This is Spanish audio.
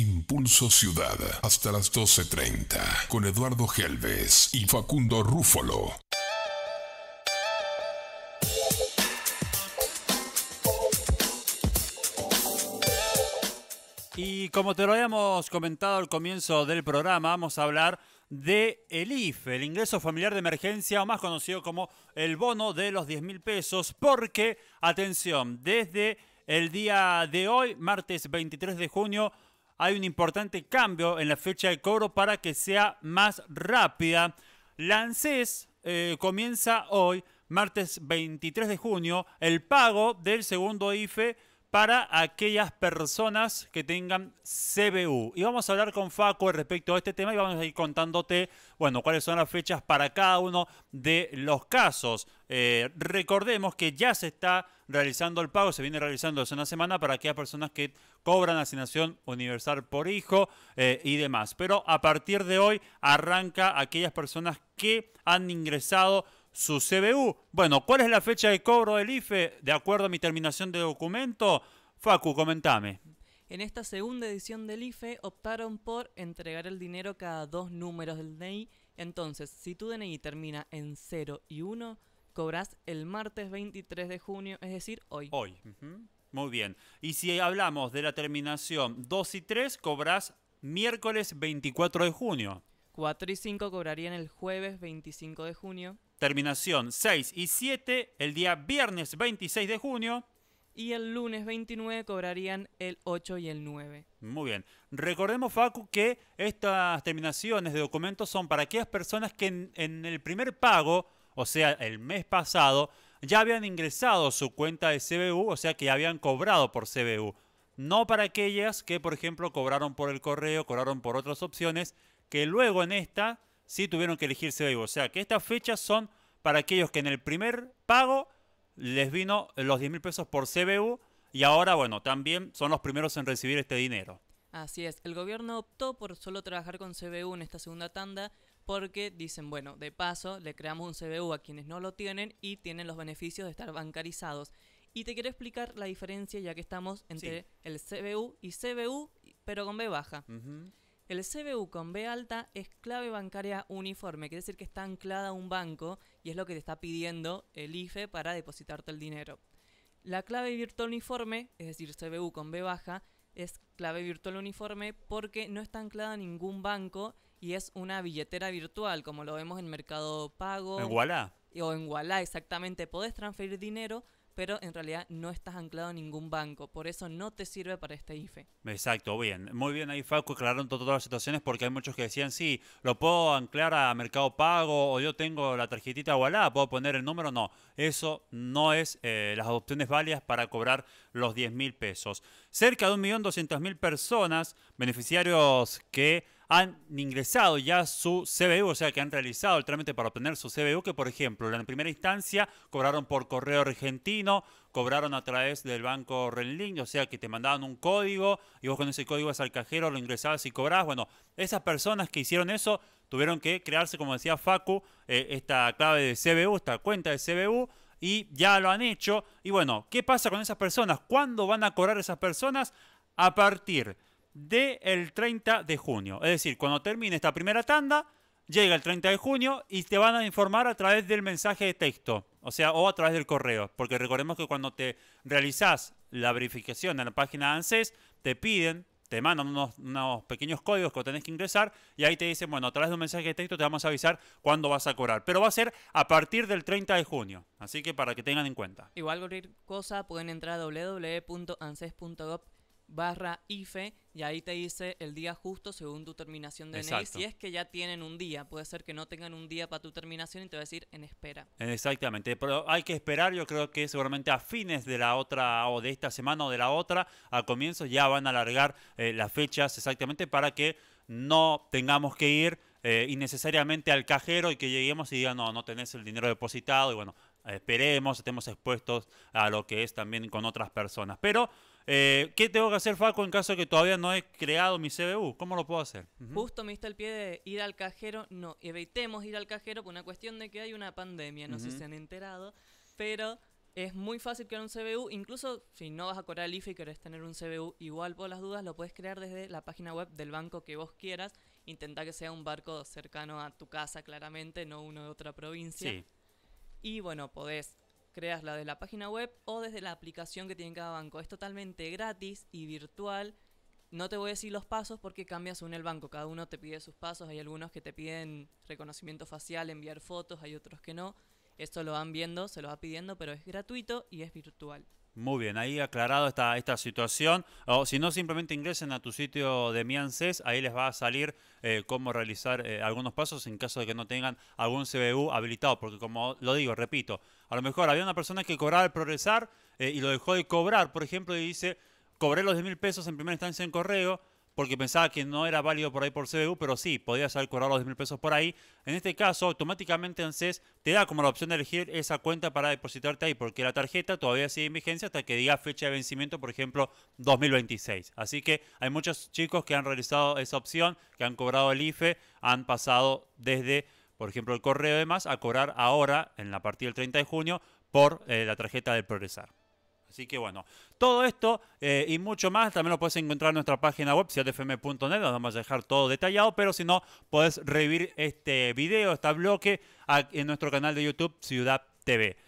Impulso Ciudad hasta las 12.30 con Eduardo Helves y Facundo Rúfolo. Y como te lo habíamos comentado al comienzo del programa, vamos a hablar de el IFE, el ingreso familiar de emergencia, o más conocido como el bono de los 10 mil pesos, porque, atención, desde el día de hoy, martes 23 de junio, hay un importante cambio en la fecha de cobro para que sea más rápida. La eh, comienza hoy, martes 23 de junio, el pago del segundo IFE para aquellas personas que tengan CBU. Y vamos a hablar con Facu respecto a este tema y vamos a ir contándote, bueno, cuáles son las fechas para cada uno de los casos. Eh, recordemos que ya se está realizando el pago, se viene realizando hace una semana para aquellas personas que cobran asignación universal por hijo eh, y demás. Pero a partir de hoy arranca aquellas personas que han ingresado su CBU. Bueno, ¿cuál es la fecha de cobro del IFE de acuerdo a mi terminación de documento? Facu, comentame. En esta segunda edición del IFE optaron por entregar el dinero cada dos números del DNI. Entonces, si tu DNI termina en 0 y 1, cobras el martes 23 de junio, es decir, hoy. Hoy. Muy bien. Y si hablamos de la terminación 2 y 3, cobras miércoles 24 de junio. 4 y 5 cobrarían el jueves 25 de junio. Terminación 6 y 7 el día viernes 26 de junio. Y el lunes 29 cobrarían el 8 y el 9. Muy bien. Recordemos, Facu, que estas terminaciones de documentos son para aquellas personas que en, el primer pago, o sea, el mes pasado, ya habían ingresado su cuenta de CBU, o sea, que habían cobrado por CBU. No para aquellas que, por ejemplo, cobraron por el correo, cobraron por otras opciones que luego en esta sí tuvieron que elegirse CBU. O sea que estas fechas son para aquellos que en el primer pago les vino los 10 mil pesos por CBU y ahora, bueno, también son los primeros en recibir este dinero. Así es, el gobierno optó por solo trabajar con CBU en esta segunda tanda porque dicen, bueno, de paso le creamos un CBU a quienes no lo tienen y tienen los beneficios de estar bancarizados. Y te quiero explicar la diferencia ya que estamos entre el CBU y CBU, pero con B baja. El CBU con B alta es clave bancaria uniforme, quiere decir que está anclada a un banco y es lo que te está pidiendo el IFE para depositarte el dinero. La clave virtual uniforme, es decir, CBU con B baja, es clave virtual uniforme porque no está anclada a ningún banco y es una billetera virtual, como lo vemos en Mercado Pago. ¿En Walla? O en Walla, exactamente. Podés transferir dinero, pero en realidad no estás anclado a ningún banco. Por eso no te sirve para este IFE. Exacto, bien. Muy bien ahí, Facu, aclararon todas las situaciones porque hay muchos que decían, sí, lo puedo anclar a Mercado Pago o yo tengo la tarjetita alá, puedo poner el número. No, eso no es eh, las opciones válidas para cobrar los 10 mil pesos. Cerca de 1.200.000 personas, beneficiarios que han ingresado ya su CBU, o sea que han realizado el trámite para obtener su CBU, que por ejemplo en primera instancia cobraron por correo argentino, cobraron a través del banco Renling, o sea que te mandaban un código y vos con ese código vas al cajero, lo ingresabas y cobrabas. Bueno, esas personas que hicieron eso tuvieron que crearse, como decía Facu, eh, esta clave de CBU, esta cuenta de CBU y ya lo han hecho. Y bueno, ¿qué pasa con esas personas? ¿Cuándo van a cobrar esas personas? A partir del el 30 de junio. Es decir, cuando termine esta primera tanda, llega el 30 de junio y te van a informar a través del mensaje de texto, o sea, o a través del correo, porque recordemos que cuando te realizás la verificación en la página de ANSES, te piden, te mandan unos, pequeños códigos que tenés que ingresar y ahí te dicen, bueno, a través de un mensaje de texto te vamos a avisar cuándo vas a cobrar, pero va a ser a partir del 30 de junio, así que para que tengan en cuenta. Igual cualquier cosa pueden entrar a www.anses.gov barra IFE y ahí te dice el día justo según tu terminación de NEI. Si es que ya tienen un día, puede ser que no tengan un día para tu terminación y te va a decir en espera. Exactamente, pero hay que esperar, yo creo que seguramente a fines de la otra o de esta semana o de la otra, a comienzos ya van a alargar eh, las fechas exactamente para que no tengamos que ir eh, innecesariamente al cajero y que lleguemos y digan, no, no tenés el dinero depositado y bueno, eh, esperemos, estemos expuestos a lo que es también con otras personas. Pero, eh, ¿qué tengo que hacer, Faco, en caso de que todavía no he creado mi CBU? ¿Cómo lo puedo hacer? Justo me diste el pie de ir al cajero. No, evitemos ir al cajero por una cuestión de que hay una pandemia, no sé si se han enterado, pero... Es muy fácil crear un CBU, incluso si no vas a cobrar el IFE y querés tener un CBU, igual por las dudas lo puedes crear desde la página web del banco que vos quieras. Intenta que sea un barco cercano a tu casa, claramente, no uno de otra provincia. Sí. Y bueno, podés crearla desde la página web o desde la aplicación que tiene cada banco. Es totalmente gratis y virtual. No te voy a decir los pasos porque cambias según el banco. Cada uno te pide sus pasos. Hay algunos que te piden reconocimiento facial, enviar fotos, hay otros que no. Esto lo van viendo, se lo va pidiendo, pero es gratuito y es virtual. Muy bien, ahí aclarado esta, esta situación. O si no, simplemente ingresen a tu sitio de Miances, ahí les va a salir eh, cómo realizar eh, algunos pasos en caso de que no tengan algún CBU habilitado, porque como lo digo, repito, a lo mejor había una persona que cobraba el progresar eh, y lo dejó de cobrar, por ejemplo, y dice, cobré los 10 mil pesos en primera instancia en correo, porque pensaba que no era válido por ahí por CBU, pero sí, podías haber cobrar los 10 mil pesos por ahí. En este caso, automáticamente ANSES te da como la opción de elegir esa cuenta para depositarte ahí, porque la tarjeta todavía sigue en vigencia hasta que diga fecha de vencimiento, por ejemplo, 2026. Así que hay muchos chicos que han realizado esa opción, que han cobrado el IFE, han pasado desde, por ejemplo, el correo de más a cobrar ahora, en la partida del 30 de junio, por eh, la tarjeta del Progresar. Así que bueno, todo esto eh, y mucho más también lo puedes encontrar en nuestra página web, ciudadfm.net, nos vamos a dejar todo detallado, pero si no, puedes revivir este video, este bloque en nuestro canal de YouTube Ciudad TV.